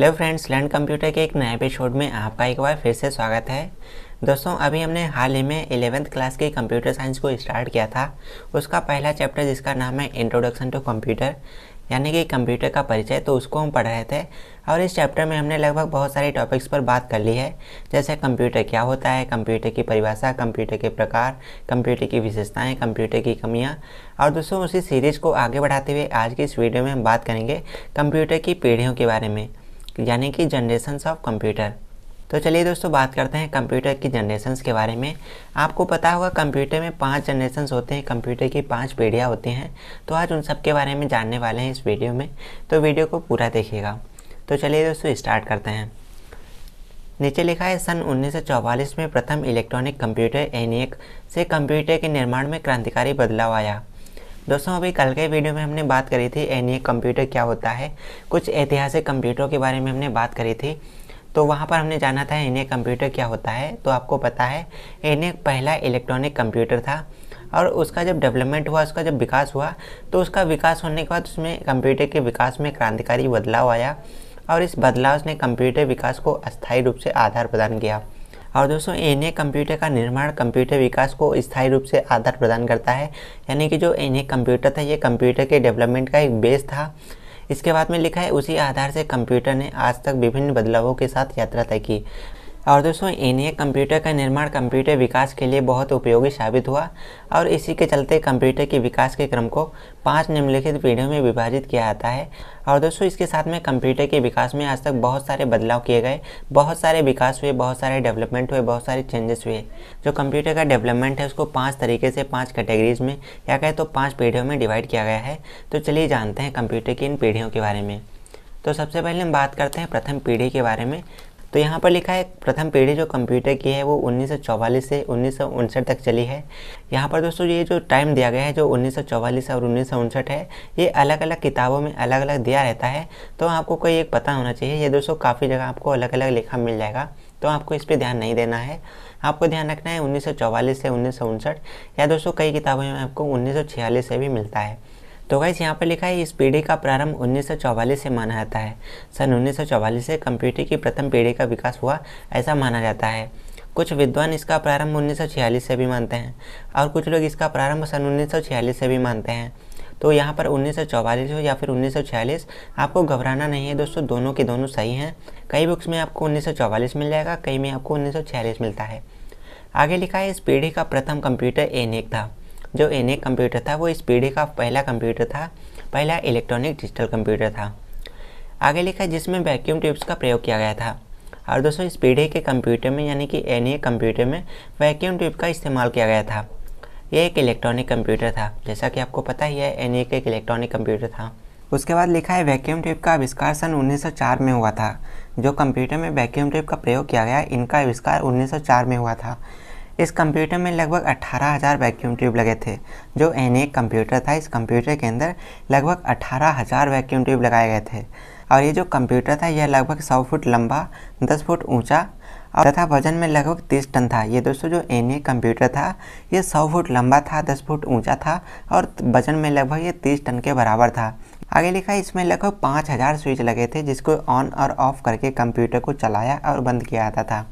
hello friends learn computer के एक नए एपिसोड में आपका एक बार फिर से स्वागत है दोस्तों अभी हमने हाल ही में एलेवेंथ क्लास के कंप्यूटर साइंस को स्टार्ट किया था उसका पहला चैप्टर जिसका नाम है इंट्रोडक्शन टू कंप्यूटर यानी कि कंप्यूटर का परिचय तो उसको हम पढ़ रहे थे और इस चैप्टर में हमने लगभग बहुत सारे टॉपिक्स पर बात कर ली है जैसे कंप्यूटर क्या होता है कंप्यूटर की परिभाषा कंप्यूटर के प्रकार कंप्यूटर की विशेषताएं कंप्यूटर की कमियां और दोस्तों उसी सीरीज़ को आगे बढ़ाते हुए आज की इस वीडियो में हम बात करेंगे कंप्यूटर की पीढ़ियों के बारे में यानी कि जनरेशंस ऑफ कंप्यूटर तो चलिए दोस्तों बात करते हैं कंप्यूटर की जनरेशंस के बारे में आपको पता होगा कंप्यूटर में पांच जनरेशंस होते हैं कंप्यूटर की पांच पीढ़ियाँ होती हैं तो आज उन सब के बारे में जानने वाले हैं इस वीडियो में तो वीडियो को पूरा देखिएगा तो चलिए दोस्तों स्टार्ट करते हैं नीचे लिखा है सन उन्नीस में प्रथम इलेक्ट्रॉनिक कंप्यूटर एनियक से कंप्यूटर के निर्माण में क्रांतिकारी बदलाव आया दोस्तों अभी कल के वीडियो में हमने बात करी थी एन कंप्यूटर क्या होता है कुछ ऐतिहासिक कंप्यूटरों के बारे में हमने बात करी थी तो वहाँ पर हमने जाना था एन कंप्यूटर क्या होता है तो आपको पता है एन पहला इलेक्ट्रॉनिक कंप्यूटर था और उसका जब डेवलपमेंट हुआ उसका जब विकास हुआ तो उसका विकास होने के बाद उसमें कंप्यूटर के विकास में क्रांतिकारी बदलाव आया और इस बदलाव ने कंप्यूटर विकास को अस्थायी रूप से आधार प्रदान किया और दोस्तों एन कंप्यूटर का निर्माण कंप्यूटर विकास को स्थायी रूप से आधार प्रदान करता है यानी कि जो एन कंप्यूटर था ये कंप्यूटर के डेवलपमेंट का एक बेस था इसके बाद में लिखा है उसी आधार से कंप्यूटर ने आज तक विभिन्न बदलावों के साथ यात्रा तय की और दोस्तों इन्हें कंप्यूटर का निर्माण कंप्यूटर विकास के लिए बहुत उपयोगी साबित हुआ और इसी के चलते कंप्यूटर के विकास के क्रम को पांच निम्नलिखित पीढ़ियों में विभाजित किया जाता है और दोस्तों इसके साथ में कंप्यूटर के विकास में आज तक बहुत सारे बदलाव किए गए बहुत सारे विकास हुए बहुत सारे डेवलपमेंट हुए बहुत सारे चेंजेस हुए जो कंप्यूटर का डेवलपमेंट है उसको पाँच तरीके से पाँच कैटेगरीज में या कहें तो पाँच पीढ़ियों में डिवाइड किया गया है तो चलिए जानते हैं कंप्यूटर की इन पीढ़ियों के बारे में तो सबसे पहले हम बात करते हैं प्रथम पीढ़ी के बारे में तो यहाँ पर लिखा है प्रथम पीढ़ी जो कंप्यूटर की है वो 1944 से उन्नीस तक चली है यहाँ पर दोस्तों ये जो टाइम दिया गया है जो उन्नीस और उन्नीस है ये अलग अलग किताबों में अलग अलग दिया रहता है तो आपको कोई एक पता होना चाहिए ये दोस्तों काफ़ी जगह आपको अलग अलग लिखा मिल जाएगा तो आपको इस पर ध्यान नहीं देना है आपको ध्यान रखना है 1944 से उन्नीस या दोस्तों कई किताबों में आपको 1946 से भी मिलता है तो गाइस यहाँ पर लिखा है इस पीढ़ी का प्रारंभ 1944 से माना जाता है सन 1944 से कंप्यूटर की प्रथम पीढ़ी का विकास हुआ ऐसा माना जाता है कुछ विद्वान इसका प्रारंभ 1946 से भी मानते हैं और कुछ लोग इसका प्रारंभ सन 1946 से भी मानते हैं तो यहाँ पर 1944 हो या फिर 1946 आपको घबराना नहीं है दोस्तों दोनों के दोनों सही हैं कई बुक्स में आपको उन्नीस मिल जाएगा कई में आपको उन्नीस मिलता है आगे लिखा है इस पीढ़ी का प्रथम कंप्यूटर एनेक था जो एन कंप्यूटर था वो स्पीडे का पहला कंप्यूटर था पहला इलेक्ट्रॉनिक डिजिटल कंप्यूटर था आगे लिखा है जिसमें वैक्यूम ट्यूब्स का प्रयोग किया गया था और दोस्तों स्पीडे के कंप्यूटर में यानी कि एन कंप्यूटर में वैक्यूम ट्यूब का इस्तेमाल किया गया था यह एक इलेक्ट्रॉनिक कंप्यूटर था जैसा कि आपको पता ही है एन एक इलेक्ट्रॉनिक कंप्यूटर था उसके बाद लिखा है वैक्यूम ट्यूब का आविष्कार सन 1904 में हुआ था जो कंप्यूटर में वैक्यूम ट्यूब का प्रयोग किया गया इनका आविष्कार 1904 में हुआ था इस कंप्यूटर में लगभग 18,000 वैक्यूम ट्यूब लगे थे जो एन एक कंप्यूटर था इस कंप्यूटर के अंदर लगभग 18,000 वैक्यूम ट्यूब लगाए गए थे और ये जो कंप्यूटर था यह लगभग 100 फुट लंबा 10 फुट ऊंचा और तथा वजन में लगभग 30 टन था ये दोस्तों जो एन ए कंप्यूटर था ये 100 फुट लंबा था 10 फुट ऊंचा था और वजन में लगभग ये 30 टन के बराबर था आगे लिखा है इसमें लगभग 5000 स्विच लगे थे जिसको ऑन और ऑफ करके कंप्यूटर को चलाया और बंद किया जाता था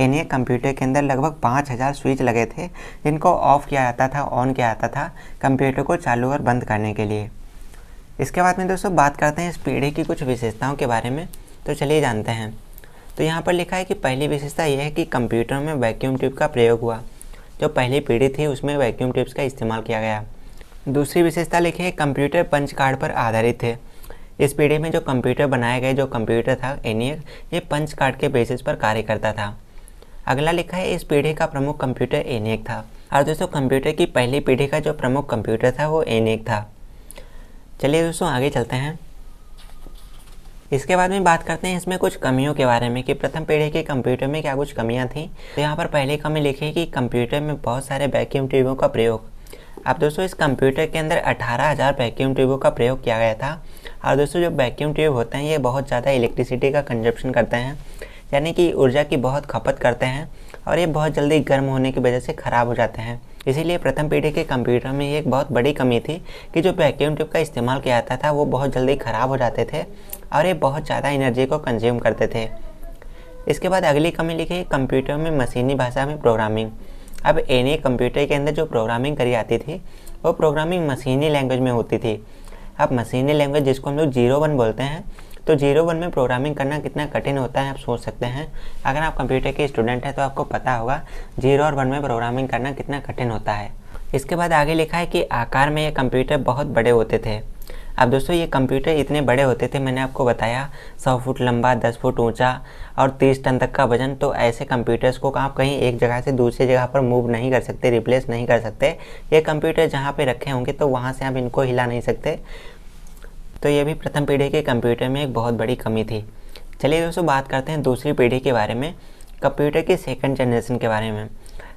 एन ए कंप्यूटर के अंदर लगभग पाँच हज़ार स्विच लगे थे जिनको ऑफ़ किया जाता था ऑन किया जाता था कंप्यूटर को चालू और बंद करने के लिए इसके बाद में दोस्तों बात करते हैं इस पीढ़ी की कुछ विशेषताओं के बारे में तो चलिए जानते हैं तो यहाँ पर लिखा है कि पहली विशेषता यह है कि कंप्यूटर में वैक्यूम ट्यूब का प्रयोग हुआ जो पहली पीढ़ी थी उसमें वैक्यूम ट्यूब्स का इस्तेमाल किया गया दूसरी विशेषता लिखी है कंप्यूटर पंच कार्ड पर आधारित थे इस पीढ़ी में जो कंप्यूटर बनाए गए जो कंप्यूटर था एन ये पंच कार्ड के बेसिस पर कार्य करता था अगला लिखा है इस पीढ़ी का प्रमुख कंप्यूटर एनेक था और दोस्तों कंप्यूटर की पहली पीढ़ी का जो प्रमुख कंप्यूटर था वो एनेक था चलिए दोस्तों आगे चलते हैं इसके बाद में बात करते हैं इसमें कुछ कमियों के बारे में कि प्रथम पीढ़ी के कंप्यूटर में क्या कुछ कमियां थी तो यहाँ पर पहली कमी लिखी कि कंप्यूटर में बहुत सारे वैक्यूम ट्यूबों का प्रयोग अब दोस्तों इस कंप्यूटर के अंदर अठारह हज़ार वैक्यूम ट्यूबों का प्रयोग किया गया था और दोस्तों जो वैक्यूम ट्यूब होते हैं ये बहुत ज़्यादा इलेक्ट्रिसिटी का कंजप्शन करते हैं यानी कि ऊर्जा की बहुत खपत करते हैं और ये बहुत जल्दी गर्म होने की वजह से ख़राब हो जाते हैं इसीलिए प्रथम पीढ़ी के कंप्यूटर में एक बहुत बड़ी कमी थी कि जो वैक्यूम ट्यूब का इस्तेमाल किया जाता था वो बहुत जल्दी ख़राब हो जाते थे और ये बहुत ज़्यादा एनर्जी को कंज्यूम करते थे इसके बाद अगली कमी लिखी कंप्यूटर में मशीनी भाषा में प्रोग्रामिंग अब एनी कंप्यूटर के अंदर जो प्रोग्रामिंग करी जाती थी वो प्रोग्रामिंग मशीनी लैंग्वेज में होती थी अब मशीनी लैंग्वेज जिसको हम लोग जीरो वन बोलते हैं तो जीरो वन में प्रोग्रामिंग करना कितना कठिन होता है आप सोच सकते हैं अगर आप कंप्यूटर के स्टूडेंट हैं तो आपको पता होगा जीरो और वन में प्रोग्रामिंग करना कितना कठिन होता है इसके बाद आगे लिखा है कि आकार में ये कंप्यूटर बहुत बड़े होते थे अब दोस्तों ये कंप्यूटर इतने बड़े होते थे मैंने आपको बताया सौ फुट लंबा दस फुट ऊंचा और तीस टन तक का वजन तो ऐसे कंप्यूटर्स को आप कहीं एक जगह से दूसरी जगह पर मूव नहीं कर सकते रिप्लेस नहीं कर सकते ये कंप्यूटर जहाँ पे रखे होंगे तो वहाँ से आप इनको हिला नहीं सकते तो ये भी प्रथम पीढ़ी के कंप्यूटर में एक बहुत बड़ी कमी थी चलिए दोस्तों बात करते हैं दूसरी पीढ़ी के बारे में कंप्यूटर के सेकंड जनरेशन के बारे में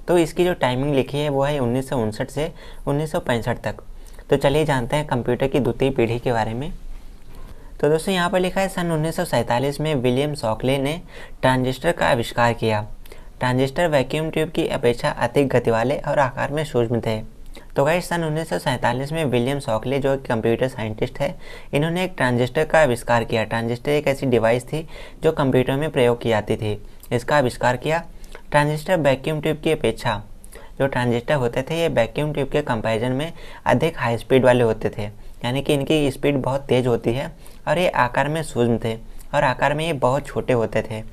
तो इसकी जो टाइमिंग लिखी है वो है उन्नीस से उन्नीस तक तो चलिए जानते हैं कंप्यूटर की द्वितीय पीढ़ी के बारे में तो दोस्तों यहाँ पर लिखा है सन उन्नीस में विलियम सॉकले ने ट्रांजिस्टर का आविष्कार किया ट्रांजिस्टर वैक्यूम ट्यूब की अपेक्षा अधिक गति वाले और आकार में सूक्ष्म थे तो गाइस सन उन्नीस में विलियम सॉकले जो एक कंप्यूटर साइंटिस्ट है इन्होंने एक ट्रांजिस्टर का आविष्कार किया ट्रांजिस्टर एक ऐसी डिवाइस थी जो कंप्यूटर में प्रयोग की जाती थी इसका आविष्कार किया ट्रांजिस्टर वैक्यूम ट्यूब की अपेक्षा जो ट्रांजिस्टर होते थे ये वैक्यूम ट्यूब के कंपेरिजन में अधिक हाई स्पीड वाले होते थे यानी कि इनकी स्पीड बहुत तेज़ होती है और ये आकार में सूक्ष्म थे और आकार में ये बहुत छोटे होते थे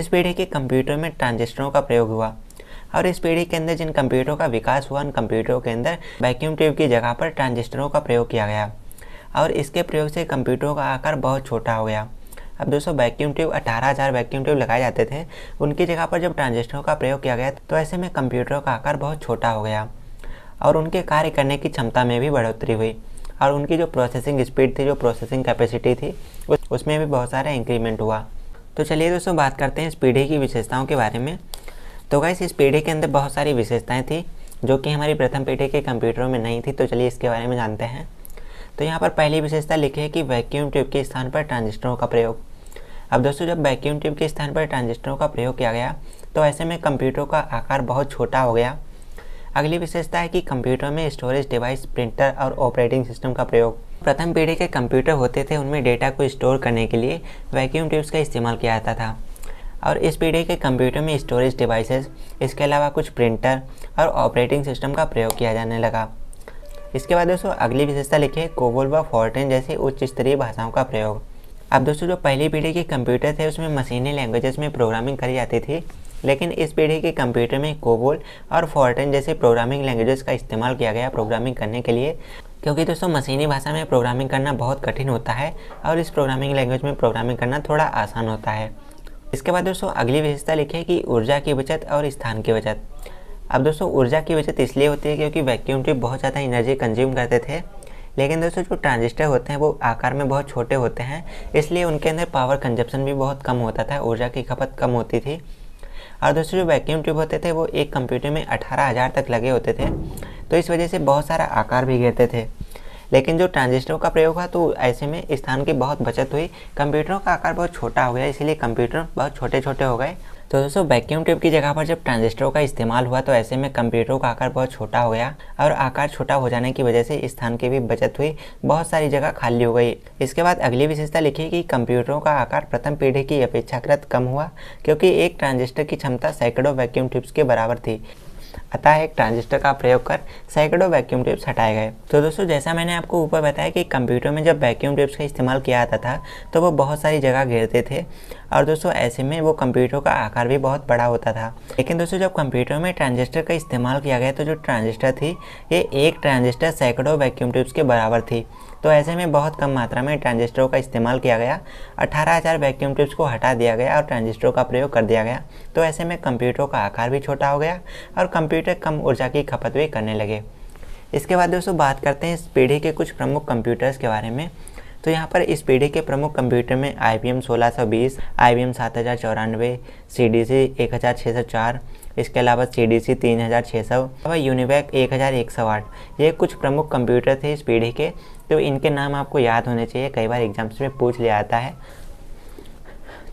इस पीढ़ी के कंप्यूटर में ट्रांजिस्टरों का प्रयोग हुआ और इस पीढ़ी के अंदर जिन कंप्यूटरों का विकास हुआ उन कंप्यूटरों के अंदर वैक्यूम ट्यूब की जगह पर ट्रांजिस्टरों का प्रयोग किया गया और इसके प्रयोग से कंप्यूटरों का आकार बहुत छोटा हो गया अब दोस्तों वैक्यूम ट्यूब अठारह हज़ार वैक्यूम ट्यूब लगाए जाते थे उनकी जगह पर जब ट्रांजिस्टरों का प्रयोग किया गया तो ऐसे में कंप्यूटरों का आकार बहुत छोटा हो गया और उनके कार्य करने की क्षमता में भी बढ़ोतरी हुई और उनकी जो प्रोसेसिंग स्पीड थी जो प्रोसेसिंग कैपेसिटी थी उसमें भी बहुत सारा इंक्रीमेंट हुआ तो चलिए दोस्तों बात करते हैं इस पीढ़ी की विशेषताओं के बारे में तो गैस इस पीढ़ी के अंदर बहुत सारी विशेषताएँ थी जो कि हमारी प्रथम पीढ़ी के कंप्यूटरों में नहीं थी तो चलिए इसके बारे में जानते हैं तो यहाँ पर पहली विशेषता लिखी है कि वैक्यूम ट्यूब के स्थान पर ट्रांजिस्टरों का प्रयोग अब दोस्तों जब वैक्यूम ट्यूब के स्थान पर ट्रांजिस्टरों का प्रयोग किया गया तो ऐसे में कंप्यूटरों का आकार बहुत छोटा हो गया अगली विशेषता है कि कंप्यूटर में स्टोरेज डिवाइस प्रिंटर और ऑपरेटिंग सिस्टम का प्रयोग प्रथम पीढ़ी के कंप्यूटर होते थे उनमें डेटा को स्टोर करने के लिए वैक्यूम ट्यूब्स का इस्तेमाल किया जाता था और इस पीढ़ी के कंप्यूटर में स्टोरेज डिवाइसेस इसके अलावा कुछ प्रिंटर और ऑपरेटिंग सिस्टम का प्रयोग किया जाने लगा इसके बाद दोस्तों अगली विशेषता लिखे कोबोल व फोर्टेन जैसी उच्च स्तरीय भाषाओं का प्रयोग अब दोस्तों जो पहली पीढ़ी के कंप्यूटर थे उसमें मशीनी लैंग्वेजेस में प्रोग्रामिंग करी जाती थी लेकिन इस पीढ़ी के कंप्यूटर में कोबोल और फोर्टेन जैसे प्रोग्रामिंग लैंग्वेजेस का इस्तेमाल किया गया प्रोग्रामिंग करने के लिए क्योंकि दोस्तों मशीनी भाषा में प्रोग्रामिंग करना बहुत कठिन होता है और इस प्रोग्रामिंग लैंग्वेज में प्रोग्रामिंग करना थोड़ा आसान होता है इसके बाद दोस्तों अगली विशेषता लिखे कि ऊर्जा की बचत और स्थान की बचत अब दोस्तों ऊर्जा की बचत इसलिए होती है क्योंकि वैक्यूम ट्यूब बहुत ज़्यादा एनर्जी कंज्यूम करते थे लेकिन दोस्तों जो ट्रांजिस्टर होते हैं वो आकार में बहुत छोटे होते हैं इसलिए उनके अंदर पावर कंजप्शन भी बहुत कम होता था ऊर्जा की खपत कम होती थी और दोस्तों जो वैक्यूम ट्यूब होते थे वो एक कंप्यूटर में अठारह हज़ार तक लगे होते थे तो इस वजह से बहुत सारा आकार भी गिरते थे लेकिन जो ट्रांजिस्टरों का प्रयोग हुआ तो ऐसे में स्थान की बहुत बचत हुई कंप्यूटरों का आकार बहुत छोटा हो गया इसलिए कंप्यूटर बहुत छोटे छोटे हो गए तो दोस्तों वैक्यूम ट्यूब की जगह पर जब ट्रांजिस्टरों का इस्तेमाल हुआ तो ऐसे में कंप्यूटरों का आकार बहुत छोटा हो गया और आकार छोटा हो जाने की वजह से स्थान की भी बचत हुई बहुत सारी जगह खाली हो गई इसके बाद अगली विशेषता लिखी कि कंप्यूटरों का आकार प्रथम पीढ़ी की अपेक्षाकृत कम हुआ क्योंकि एक ट्रांजिस्टर की क्षमता सैकड़ों वैक्यूम ट्यूब्स के बराबर थी अतः एक ट्रांजिस्टर का प्रयोग कर सैकड़ों वैक्यूम ट्यूब्स हटाए गए तो दोस्तों जैसा मैंने आपको ऊपर बताया कि कंप्यूटर में जब वैक्यूम ट्यूब्स का इस्तेमाल किया जाता था तो वो बहुत सारी जगह घेरते थे और दोस्तों ऐसे में वो कंप्यूटर का आकार भी बहुत बड़ा होता था लेकिन दोस्तों जब कंप्यूटर में ट्रांजिस्टर का इस्तेमाल किया गया तो जो ट्रांजिस्टर थी ये एक ट्रांजिस्टर सैकड़ों वैक्यूम ट्यूब्स के बराबर थी तो ऐसे में बहुत कम मात्रा में ट्रांजिस्टरों का इस्तेमाल किया गया 18000 वैक्यूम ट्यूब्स को हटा दिया गया और ट्रांजिस्टरों का प्रयोग कर दिया गया तो ऐसे में कंप्यूटरों का आकार भी छोटा हो गया और कंप्यूटर कम ऊर्जा की खपत भी करने लगे इसके बाद दोस्तों बात करते हैं इस पीढ़ी के कुछ प्रमुख कंप्यूटर्स के बारे में तो यहाँ पर इस पीढ़ी के प्रमुख कंप्यूटर में आई पी एम सोलह सौ बीस आई पी एम सात हज़ार चौरानवे सी डी सी एक हज़ार छः सौ चार इसके अलावा सी डी सी तीन हज़ार छः सौ और यूनिबैक एक हज़ार एक सौ आठ ये कुछ प्रमुख कंप्यूटर थे इस पीढ़ी के तो इनके नाम आपको याद होने चाहिए कई बार एग्जाम्स में पूछ लिया जाता है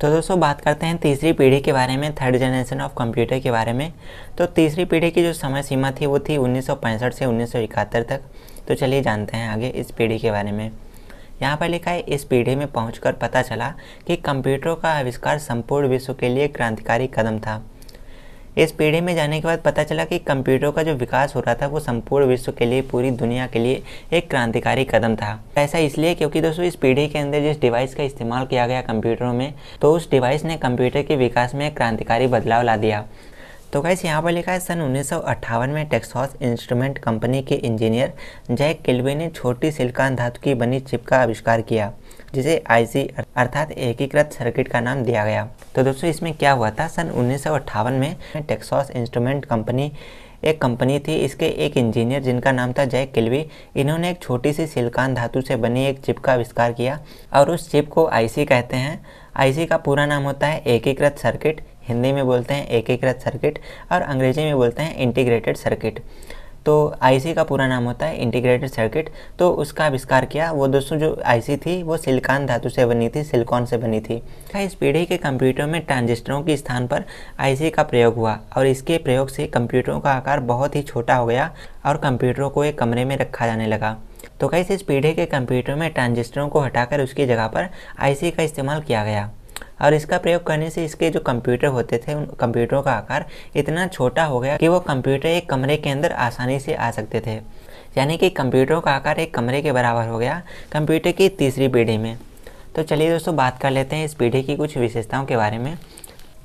तो दोस्तों बात करते हैं तीसरी पीढ़ी के बारे में थर्ड जनरेशन ऑफ कंप्यूटर के बारे में तो तीसरी पीढ़ी की जो समय सीमा थी वो थी उन्नीस से उन्नीस तक तो चलिए जानते हैं आगे इस पीढ़ी के बारे में यहाँ पर लिखा है इस पीढ़ी में पहुँच पता चला कि कंप्यूटरों का आविष्कार संपूर्ण विश्व के लिए क्रांतिकारी कदम था इस पीढ़ी में जाने के बाद पता चला कि कंप्यूटर का जो विकास हो रहा था वो संपूर्ण विश्व के लिए पूरी दुनिया के लिए एक क्रांतिकारी कदम था ऐसा इसलिए क्योंकि दोस्तों इस पीढ़ी के अंदर जिस डिवाइस का इस्तेमाल किया गया कंप्यूटरों में तो उस डिवाइस ने कंप्यूटर के विकास में क्रांतिकारी बदलाव ला दिया तो कैसे यहाँ पर लिखा है सन उन्नीस में टेक्सॉस इंस्ट्रूमेंट कंपनी के इंजीनियर जैक किल्वे ने छोटी सिल्कान धातु की बनी चिप का आविष्कार किया जिसे आईसी अर्थात एकीकृत सर्किट का नाम दिया गया तो दोस्तों इसमें क्या हुआ था सन उन्नीस में टेक्सॉस इंस्ट्रूमेंट कंपनी एक कंपनी थी इसके एक इंजीनियर जिनका नाम था जय किल्वी इन्होंने एक छोटी सी सिलकान धातु से बनी एक चिप का आविष्कार किया और उस चिप को आईसी कहते हैं आईसी का पूरा नाम होता है एकीकृत सर्किट हिंदी में बोलते हैं एकीकृत सर्किट और अंग्रेजी में बोलते हैं इंटीग्रेटेड सर्किट तो आईसी का पूरा नाम होता है इंटीग्रेटेड सर्किट तो उसका आविष्कार किया वो दोस्तों जो आईसी थी वो सिलिकॉन धातु से बनी थी सिलिकॉन से बनी थी इस पीढ़ी के कंप्यूटरों में ट्रांजिस्टरों के स्थान पर आईसी का प्रयोग हुआ और इसके प्रयोग से कंप्यूटरों का आकार बहुत ही छोटा हो गया और कंप्यूटरों को एक कमरे में रखा जाने लगा तो कैसे इस पीढ़ी के कंप्यूटर में ट्रांजिस्टरों को हटाकर उसकी जगह पर आईसी का इस्तेमाल किया गया और इसका प्रयोग करने से इसके जो कंप्यूटर होते थे उन कंप्यूटरों का आकार इतना छोटा हो गया कि वो कंप्यूटर एक कमरे के अंदर आसानी से आ सकते थे यानी कि कंप्यूटरों का आकार एक कमरे के बराबर हो गया कंप्यूटर की तीसरी पीढ़ी में तो चलिए दोस्तों बात कर लेते हैं इस पीढ़ी की कुछ विशेषताओं के बारे में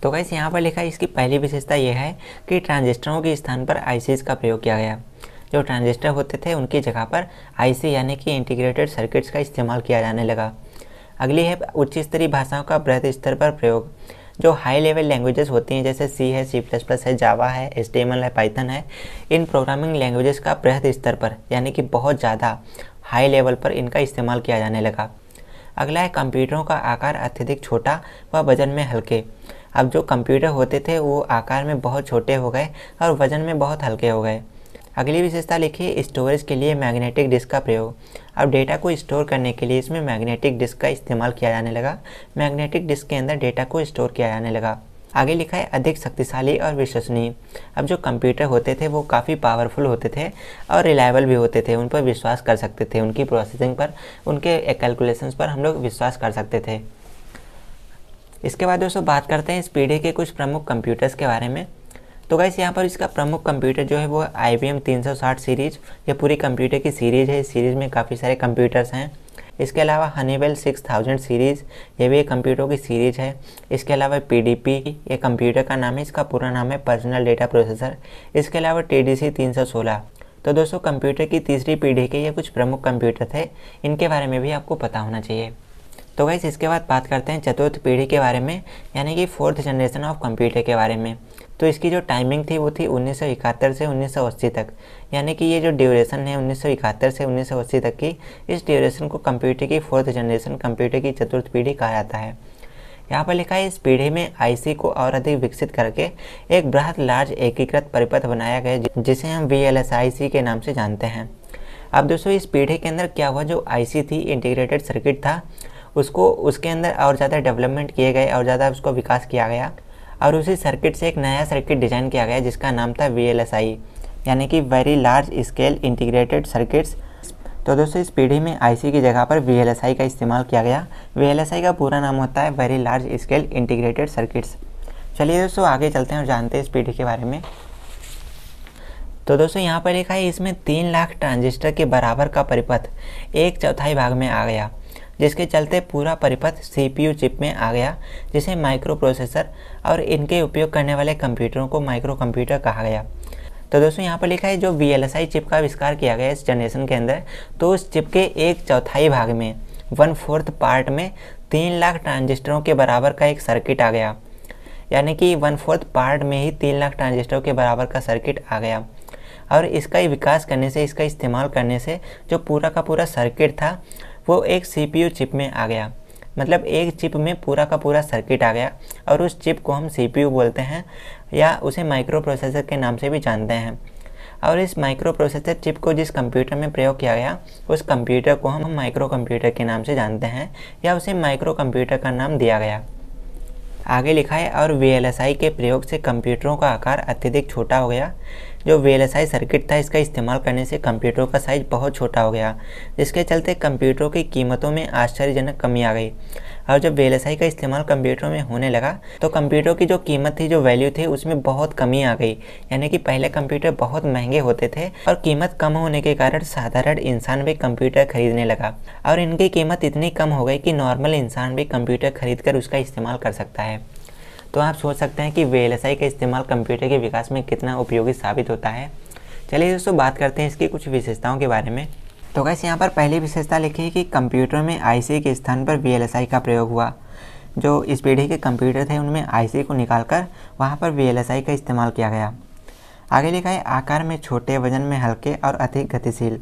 तो कैसे यहाँ पर लिखा है इसकी पहली विशेषता यह है कि ट्रांजिस्टरों के स्थान पर आईसीज का प्रयोग किया गया जो ट्रांजिस्टर होते थे उनकी जगह पर आईसी यानी कि इंटीग्रेटेड सर्किट्स का इस्तेमाल किया जाने लगा अगली है उच्च स्तरीय भाषाओं का बृहद स्तर पर प्रयोग जो हाई लेवल लैंग्वेजेस होती हैं जैसे सी है सी प्लस प्लस है जावा है एस है पाइथन है इन प्रोग्रामिंग लैंग्वेजेस का बृहद स्तर पर यानी कि बहुत ज़्यादा हाई लेवल पर इनका इस्तेमाल किया जाने लगा अगला है कंप्यूटरों का आकार अत्यधिक छोटा व वजन में हल्के अब जो कंप्यूटर होते थे वो आकार में बहुत छोटे हो गए और वजन में बहुत हल्के हो गए अगली विशेषता लिखिए स्टोरेज के लिए मैग्नेटिक डिस्क का प्रयोग अब डेटा को स्टोर करने के लिए इसमें मैग्नेटिक डिस्क का इस्तेमाल किया जाने लगा मैग्नेटिक डिस्क के अंदर डेटा को स्टोर किया जाने लगा आगे लिखा है अधिक शक्तिशाली और विश्वसनीय अब जो कंप्यूटर होते थे वो काफ़ी पावरफुल होते थे और रिलायबल भी होते थे उन पर विश्वास कर सकते थे उनकी प्रोसेसिंग पर उनके कैलकुलेशंस पर हम लोग विश्वास कर सकते थे इसके बाद दोस्तों बात करते हैं इस पीढ़ी के कुछ प्रमुख कंप्यूटर्स के बारे में तो गाइस यहाँ पर इसका प्रमुख कंप्यूटर जो है वो आई वी एम तीन सौ साठ सीरीज ये पूरी कंप्यूटर की सीरीज है इस सीरीज में काफ़ी सारे कंप्यूटर्स हैं इसके अलावा हनीवेल सिक्स थाउजेंड सीरीज़ ये भी एक कंप्यूटर की सीरीज़ है इसके अलावा पी डी पी ये कंप्यूटर का नाम है इसका पूरा नाम है पर्सनल डेटा प्रोसेसर इसके अलावा टी डी सी तीन सौ सोलह तो दोस्तों कंप्यूटर की तीसरी पीढ़ी के ये कुछ प्रमुख कंप्यूटर थे इनके बारे में भी आपको पता होना चाहिए तो वैसे इसके बाद बात करते हैं चतुर्थ पीढ़ी के बारे में यानी कि फोर्थ जनरेशन ऑफ कंप्यूटर के बारे में तो इसकी जो टाइमिंग थी वो थी उन्नीस से उन्नीस तक यानी कि ये जो ड्यूरेशन है उन्नीस से उन्नीस तक की इस ड्यूरेशन को कंप्यूटर की फोर्थ जनरेशन कंप्यूटर की चतुर्थ पीढ़ी कहा जाता है यहाँ पर लिखा है इस पीढ़ी में आईसी को और अधिक विकसित करके एक बृहद लार्ज एकीकृत परिपथ बनाया गया जिसे हम वी के नाम से जानते हैं अब दोस्तों इस पीढ़ी के अंदर क्या हुआ जो आई थी इंटीग्रेटेड सर्किट था उसको उसके अंदर और ज़्यादा डेवलपमेंट किए गए और ज़्यादा उसको विकास किया गया और उसी सर्किट से एक नया सर्किट डिज़ाइन किया गया जिसका नाम था वी यानी कि very large scale integrated circuits तो दोस्तों इस पीढ़ी में आईसी की जगह पर वी का इस्तेमाल किया गया वी का पूरा नाम होता है very large scale integrated circuits चलिए दोस्तों आगे चलते हैं और जानते हैं इस पीढ़ी के बारे में तो दोस्तों यहाँ पर लिखा है इसमें तीन लाख ट्रांजिस्टर के बराबर का परिपथ एक चौथाई भाग में आ गया जिसके चलते पूरा परिपथ सीपीयू चिप में आ गया जिसे माइक्रो प्रोसेसर और इनके उपयोग करने वाले कंप्यूटरों को माइक्रो कंप्यूटर कहा गया तो दोस्तों यहाँ पर लिखा है जो वी चिप का आविष्कार किया गया इस जनरेशन के अंदर तो उस चिप के एक चौथाई भाग में वन फोर्थ पार्ट में तीन लाख ट्रांजिस्टरों के बराबर का एक सर्किट आ गया यानी कि वन फोर्थ पार्ट में ही तीन लाख ट्रांजिस्टरों के बराबर का सर्किट आ गया और इसका ही विकास करने से इसका इस्तेमाल करने से जो पूरा का पूरा सर्किट था वो एक सी चिप में आ गया मतलब एक चिप में पूरा का पूरा सर्किट आ गया और उस चिप को हम सी बोलते हैं या उसे माइक्रो प्रोसेसर के नाम से भी जानते हैं और इस माइक्रो प्रोसेसर चिप को जिस कंप्यूटर में प्रयोग किया गया उस कंप्यूटर को हम माइक्रो कंप्यूटर के नाम से जानते हैं या उसे माइक्रो कंप्यूटर का नाम दिया गया आगे लिखा है और वी के प्रयोग से कंप्यूटरों का आकार अत्यधिक छोटा हो गया जो वी सर्किट था इसका इस्तेमाल करने से कंप्यूटरों का साइज बहुत छोटा हो गया जिसके चलते कंप्यूटरों की कीमतों में आश्चर्यजनक कमी आ गई और जब वेलएसआई का इस्तेमाल कंप्यूटरों में होने लगा तो कंप्यूटर की जो कीमत थी जो वैल्यू थी उसमें बहुत कमी आ गई यानी कि पहले कंप्यूटर बहुत महंगे होते थे और कीमत कम होने के कारण साधारण इंसान भी कंप्यूटर खरीदने लगा और इनकी कीमत इतनी कम हो गई कि नॉर्मल इंसान भी कंप्यूटर खरीद कर उसका इस्तेमाल कर सकता है तो आप सोच सकते हैं कि वेलएसआई का इस्तेमाल कंप्यूटर के विकास में कितना उपयोगी साबित होता है चलिए दोस्तों बात करते हैं इसकी कुछ विशेषताओं के बारे में तो गैस यहाँ पर पहली विशेषता लिखी है कि कंप्यूटर में आईसी के स्थान पर वी का प्रयोग हुआ जो इस पीढ़ी के कंप्यूटर थे उनमें आईसी को निकालकर वहाँ पर वी का इस्तेमाल किया गया आगे लिखा है आकार में छोटे वजन में हल्के और अधिक गतिशील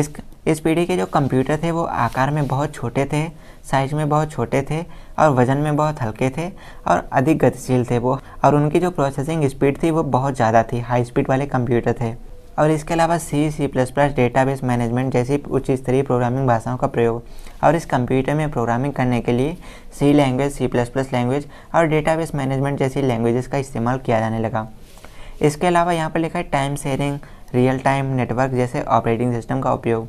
इस इस पीढ़ी के जो कंप्यूटर थे वो आकार में बहुत छोटे थे साइज में बहुत छोटे थे और वज़न में बहुत हल्के थे और अधिक गतिशील थे वो और उनकी जो प्रोसेसिंग स्पीड थी वो बहुत ज़्यादा थी हाई स्पीड वाले कंप्यूटर थे और इसके अलावा C C plus plus base management जैसी उच्च स्तरीय प्रोग्रामिंग भाषाओं का प्रयोग और इस कंप्यूटर में प्रोग्रामिंग करने के लिए C language C plus plus language और बेस मैनेजमेंट जैसी लैंग्वेजेस का इस्तेमाल किया जाने लगा इसके अलावा यहाँ पर लिखा है time sharing real time network जैसे ऑपरेटिंग सिस्टम का उपयोग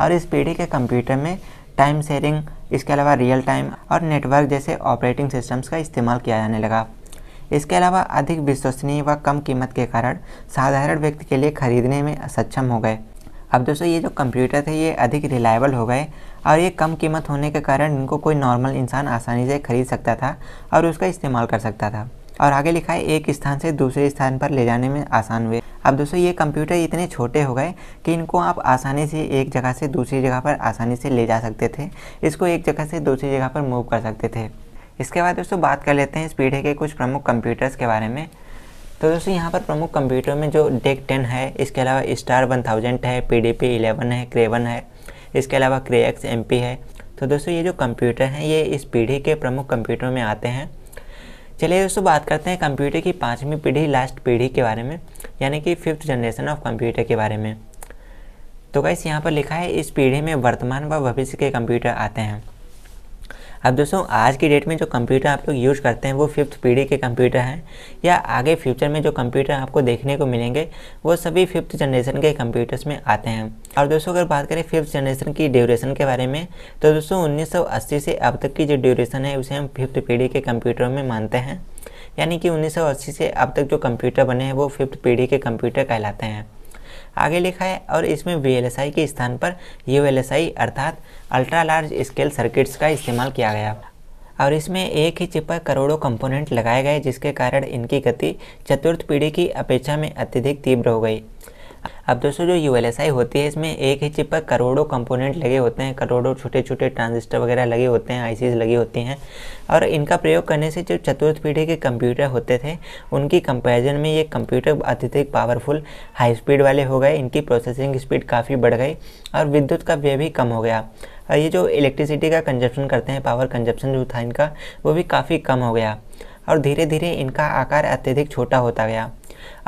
और इस पीढ़ी के कंप्यूटर में टाइम शेयरिंग इसके अलावा रियल टाइम और नेटवर्क जैसे ऑपरेटिंग सिस्टम्स का इस्तेमाल किया जाने लगा इसके अलावा अधिक विश्वसनीय व कम कीमत के कारण साधारण व्यक्ति के लिए खरीदने में सक्षम हो गए अब दोस्तों ये जो कंप्यूटर थे ये अधिक रिलायबल हो गए और ये कम कीमत होने के कारण इनको कोई नॉर्मल इंसान आसानी से खरीद सकता था और उसका इस्तेमाल कर सकता था और आगे लिखा है एक स्थान से दूसरे स्थान पर ले जाने में आसान हुए अब दोस्तों ये कंप्यूटर इतने छोटे हो गए कि इनको आप आसानी से एक जगह से दूसरी जगह पर आसानी से ले जा सकते थे इसको एक जगह से दूसरी जगह पर मूव कर सकते थे इसके बाद दोस्तों बात कर लेते हैं इस पीढ़ी के कुछ प्रमुख कंप्यूटर्स के बारे में तो दोस्तों यहाँ पर प्रमुख कंप्यूटर में जो डेक टेन है इसके अलावा स्टार वन थाउजेंड है पी डी पी इलेवन है क्रेवन है इसके अलावा क्रेक्स एम पी है तो दोस्तों ये जो कंप्यूटर हैं ये इस पीढ़ी के प्रमुख कंप्यूटर में आते हैं चलिए दोस्तों बात करते हैं कंप्यूटर की पाँचवीं पीढ़ी लास्ट पीढ़ी के बारे में यानी कि फिफ्थ जनरेशन ऑफ कंप्यूटर के बारे में तो कैसे यहाँ पर लिखा है इस पीढ़ी में वर्तमान व भविष्य के कंप्यूटर आते हैं अब दोस्तों आज की डेट में जो कंप्यूटर आप लोग यूज़ करते हैं वो फिफ्थ पीढ़ी के कंप्यूटर हैं या आगे फ्यूचर में जो कंप्यूटर आपको देखने को मिलेंगे वो सभी फिफ्थ जनरेशन के कंप्यूटर्स में आते हैं और दोस्तों अगर बात करें फिफ्थ जनरेशन की ड्यूरेशन के बारे में तो दोस्तों उन्नीस से अब तक की जो ड्यूरेशन है उसे हम फिफ्थ पीढ़ी के कंप्यूटरों में मानते हैं यानी कि 1980 से अब तक जो कंप्यूटर बने हैं वो फिफ्थ पीढ़ी के कंप्यूटर कहलाते हैं आगे लिखा है और इसमें वी के स्थान पर यू अर्थात अल्ट्रा लार्ज स्केल सर्किट्स का इस्तेमाल किया गया और इसमें एक ही चिप पर करोड़ों कंपोनेंट लगाए गए जिसके कारण इनकी गति चतुर्थ पीढ़ी की अपेक्षा में अत्यधिक तीव्र हो गई अब दोस्तों जो यू होती है इसमें एक ही चिप पर करोड़ों कंपोनेंट लगे होते हैं करोड़ों छोटे छोटे ट्रांजिस्टर वगैरह लगे होते हैं आईसीज लगी होती हैं और इनका प्रयोग करने से जो चतुर्थ पीढ़ी के कंप्यूटर होते थे उनकी कंपैरिजन में ये कंप्यूटर अत्यधिक पावरफुल हाई स्पीड वाले हो गए इनकी प्रोसेसिंग स्पीड काफ़ी बढ़ गई और विद्युत का व्यय भी कम हो गया और ये जो इलेक्ट्रिसिटी का कंजप्शन करते हैं पावर कंजप्शन जो था इनका वो भी काफ़ी कम हो गया और धीरे धीरे इनका आकार अत्यधिक छोटा होता गया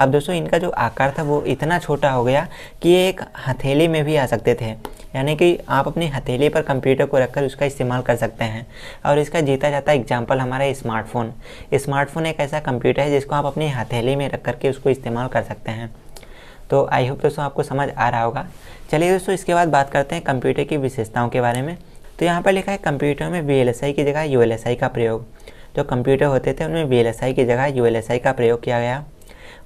अब दोस्तों इनका जो आकार था वो इतना छोटा हो गया कि ये एक हथेली में भी आ सकते थे यानी कि आप अपनी हथेली पर कंप्यूटर को रखकर उसका इस्तेमाल कर सकते हैं और इसका जीता जाता एग्जाम्पल हमारा स्मार्टफ़ोन स्मार्टफ़ोन एक ऐसा कंप्यूटर है जिसको आप अपनी हथेली में रख करके उसको इस्तेमाल कर सकते हैं तो आई होप दोस्तों आपको समझ आ रहा होगा चलिए दोस्तों इसके बाद बात करते हैं कंप्यूटर की विशेषताओं के बारे में तो यहाँ पर लिखा है कंप्यूटर में वी की जगह यू का प्रयोग जो कंप्यूटर होते थे उनमें वी की जगह यू का प्रयोग किया गया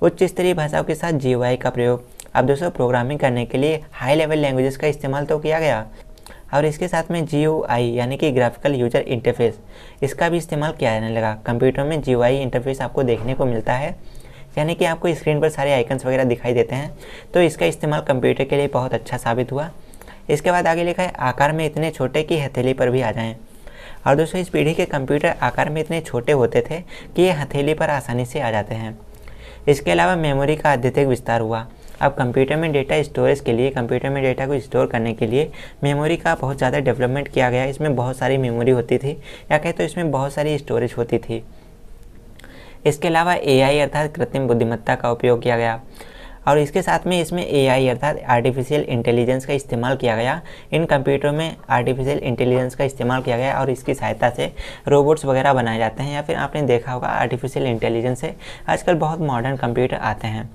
उच्च स्तरीय भाषाओं के साथ जी का प्रयोग अब दोस्तों प्रोग्रामिंग करने के लिए हाई लेवल लैंग्वेजेस का इस्तेमाल तो किया गया और इसके साथ में जी यानी कि ग्राफिकल यूजर इंटरफेस इसका भी इस्तेमाल किया जाने लगा कंप्यूटर में जी इंटरफेस आपको देखने को मिलता है यानी कि आपको स्क्रीन पर सारे आइकन्स वगैरह दिखाई देते हैं तो इसका इस्तेमाल कंप्यूटर के लिए बहुत अच्छा साबित हुआ इसके बाद आगे लिखा है आकार में इतने छोटे कि हथेली पर भी आ जाएं और दोस्तों इस पीढ़ी के कंप्यूटर आकार में इतने छोटे होते थे कि ये हथेली पर आसानी से आ जाते हैं इसके अलावा मेमोरी का अत्यधिक विस्तार हुआ अब कंप्यूटर में डेटा स्टोरेज के लिए कंप्यूटर में डेटा को स्टोर करने के लिए मेमोरी का बहुत ज़्यादा डेवलपमेंट किया गया इसमें बहुत सारी मेमोरी होती थी या कहें तो इसमें बहुत सारी स्टोरेज होती थी इसके अलावा एआई अर्थात कृत्रिम बुद्धिमत्ता का उपयोग किया गया और इसके साथ में इसमें एआई अर्थात आर्टिफिशियल इंटेलिजेंस का इस्तेमाल किया गया इन कंप्यूटर में आर्टिफिशियल इंटेलिजेंस का इस्तेमाल किया गया और इसकी सहायता से रोबोट्स वगैरह बनाए जाते हैं या फिर आपने देखा होगा आर्टिफिशियल इंटेलिजेंस से आजकल बहुत मॉडर्न कंप्यूटर आते हैं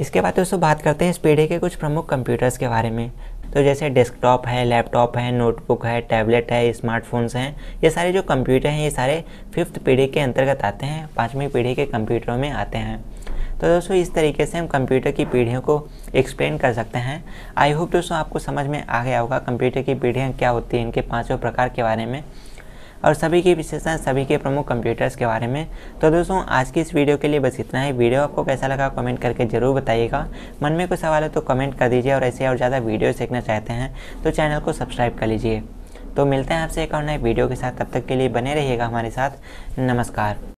इसके बाद दोस्तों बात करते हैं इस पीढ़ी के कुछ प्रमुख कंप्यूटर्स के बारे में तो जैसे डेस्कटॉप है लैपटॉप है नोटबुक है टैबलेट है स्मार्टफोन्स हैं ये सारे जो कंप्यूटर हैं ये सारे फिफ्थ पीढ़ी के अंतर्गत आते हैं पाँचवीं पीढ़ी के कंप्यूटरों में आते हैं तो दोस्तों इस तरीके से हम कंप्यूटर की पीढ़ियों को एक्सप्लेन कर सकते हैं आई होप दोस्तों आपको समझ में आ गया होगा कंप्यूटर की पीढ़ियाँ क्या होती हैं इनके पाँचों प्रकार के बारे में और सभी की विशेषताएं सभी के प्रमुख कंप्यूटर्स के बारे में तो दोस्तों आज की इस वीडियो के लिए बस इतना ही वीडियो आपको कैसा लगा कमेंट करके ज़रूर बताइएगा मन में कोई सवाल है तो कमेंट कर दीजिए और ऐसे और ज़्यादा वीडियो देखना चाहते हैं तो चैनल को सब्सक्राइब कर लीजिए तो मिलते हैं आपसे एक और नए वीडियो के साथ तब तक के लिए बने रहिएगा हमारे साथ नमस्कार